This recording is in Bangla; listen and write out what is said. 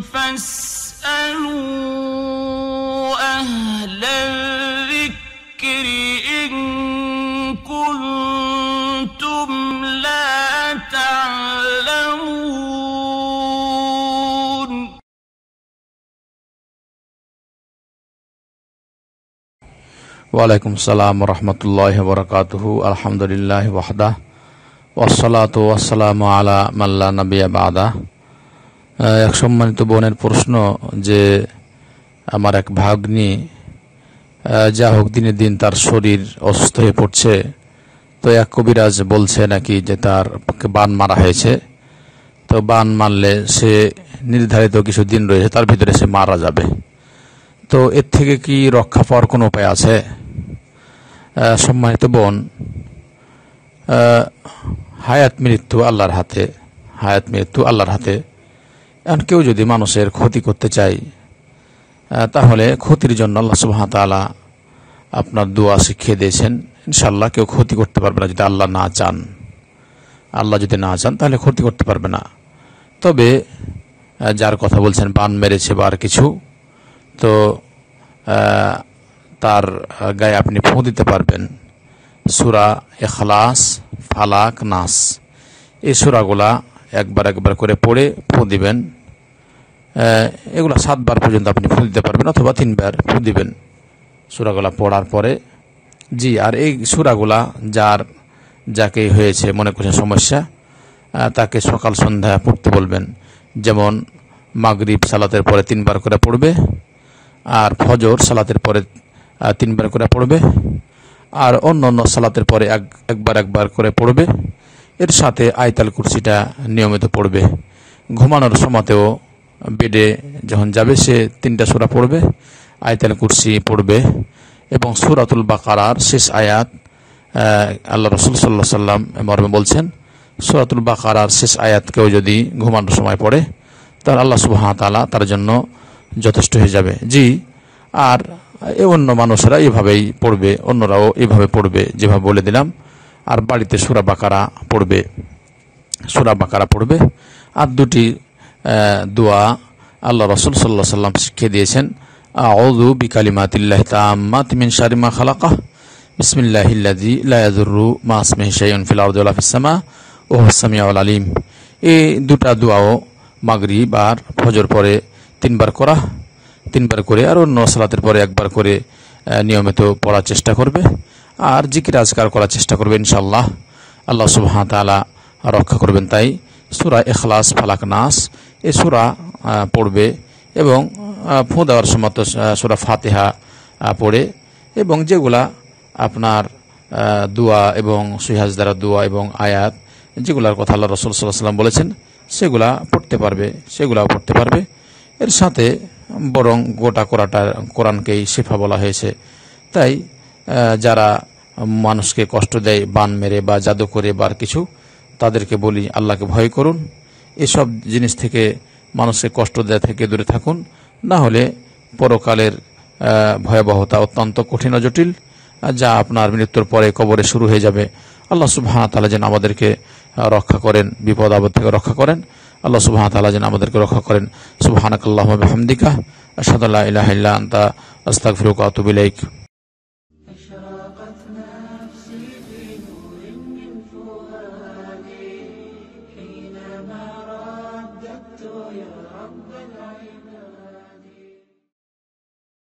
فاسألوا أهل الذكر إن كنتم لا تعلمون وعليكم السلام ورحمة الله وبركاته الحمد لله وحده والصلاة والسلام على من لا نبي بعده এক সম্মানিত বোনের প্রশ্ন যে আমার এক ভাগ্নি যা হোক দিনে দিন তার শরীর অসুস্থ হয়ে পড়ছে তো এক কবিরাজ বলছে নাকি যে তার বান মারা হয়েছে তো বান মারলে সে নির্ধারিত কিছু দিন রয়েছে তার ভিতরে সে মারা যাবে তো এর থেকে কি রক্ষা পাওয়ার কোনো উপায় আছে সম্মানিত বোন হায়াত মৃত্যু আল্লাহর হাতে হায়াত মৃত্যু আল্লাহর হাতে আর কেউ যদি মানুষের ক্ষতি করতে চায় তাহলে ক্ষতির জন্য আল্লাহ সুবাহতালা আপনার দোয়া শিখিয়ে দিয়েছেন ইনশাল্লাহ কেউ ক্ষতি করতে পারবে না যদি আল্লাহ না চান আল্লাহ যদি না চান তাহলে ক্ষতি করতে পারবে না তবে যার কথা বলছেন বান মেরেছে বা আর কিছু তো তার গায়ে আপনি ফোঁ দিতে পারবেন সুরা এখলাস ফালাক নাস এই সুরাগুলা একবার একবার করে পড়ে ফু দিবেন এগুলো সাতবার পর্যন্ত আপনি ফুঁ দিতে পারবেন অথবা তিনবার ফু দিবেন সুরাগুলা পড়ার পরে জি আর এই সুরাগুলা যার যাকে হয়েছে মনে করছে সমস্যা তাকে সকাল সন্ধ্যা পড়তে বলবেন যেমন মাগরিব সালাতের পরে তিনবার করে পড়বে আর ফজর সালাতের পরে তিনবার করে পড়বে আর অন্য অন্য সালাতের পরে এক একবার একবার করে পড়বে এর সাথে আয়তাল কুরসিটা নিয়মিত পড়বে ঘুমানোর সময়তেও বেডে যখন যাবে সে তিনটা সুরা পড়বে আয়তাল কুরসি পড়বে এবং সুরাতুল বাকারার শেষ আয়াত আল্লাহ রসুল সাল্লা সাল্লাম মর্মে বলছেন সুরাতুল বাকারার শেষ আয়াত কেউ যদি ঘুমানোর সময় পড়ে তার আল্লাহ সুবাহ তালা তার জন্য যথেষ্ট হয়ে যাবে জি আর অন্য মানুষরা এভাবেই পড়বে অন্যরাও এভাবে পড়বে যেভাবে বলে দিলাম আর বাড়িতে সুরা বাকারা পড়বে সুরা বাকারা পড়বে আর দুটি দোয়া আল্লাহ রসুল সাল্লাহ সাল্লাম শিখিয়ে দিয়েছেন আউযু বিকালিমাতিল্লাহ তাম্মাত মিন শারি মা খালাকাহ বিসমিল্লাহিল্লাযী লা ইয়াদুররু মা আসমিহি শাইউন ফিল আরদি ওয়ালা ফিস সামা ওয়া হুয়াস সামিউল আলিম এই দুটা দোয়াও মাগরিব আর ফজর পরে তিনবার করা তিনবার করে আর অন্য সালাতের পরে একবার করে নিয়মিত পড়ার চেষ্টা করবে আর জিকির আজকার করার চেষ্টা করবে ইনশাল্লাহ আল্লাহ সুবাহান তালা রক্ষা করবেন তাই সুরা এখলাস ফালাক নাস এ সুরা পড়বে এবং ফু দেওয়ার সময় সুরা ফাতেহা পড়ে এবং যেগুলা আপনার দোয়া এবং সুহাজ দ্বারা দোয়া এবং আয়াত যেগুলার কথা আল্লাহ রসুল সাল্লাহ সাল্লাম বলেছেন সেগুলা পড়তে পারবে সেগুলাও পড়তে পারবে এর সাথে বরং গোটা কোরআটা কোরআনকেই শেফা বলা হয়েছে তাই যারা মানুষকে কষ্ট দেয় বান মেরে বা জাদু করে বা কিছু তাদেরকে বলি আল্লাহকে ভয় করুন এসব জিনিস থেকে মানুষকে কষ্ট দেয়া থেকে দূরে থাকুন না হলে পরকালের ভয়াবহতা অত্যন্ত কঠিন ও জটিল যা আপনার মৃত্যুর পরে কবরে শুরু হয়ে যাবে আল্লাহ সুবাহ তালা যেন আমাদেরকে রক্ষা করেন বিপদ আপদ থেকে রক্ষা করেন আল্লাহ সুবাহ তালা যেন আমাদেরকে রক্ষা করেন সুবাহানাকাল্লাহ হামদিকা আসাদুল্লাহ ইলাহ ইল্লা আন্তা আস্তাক ফিরুক আতুবিলাইক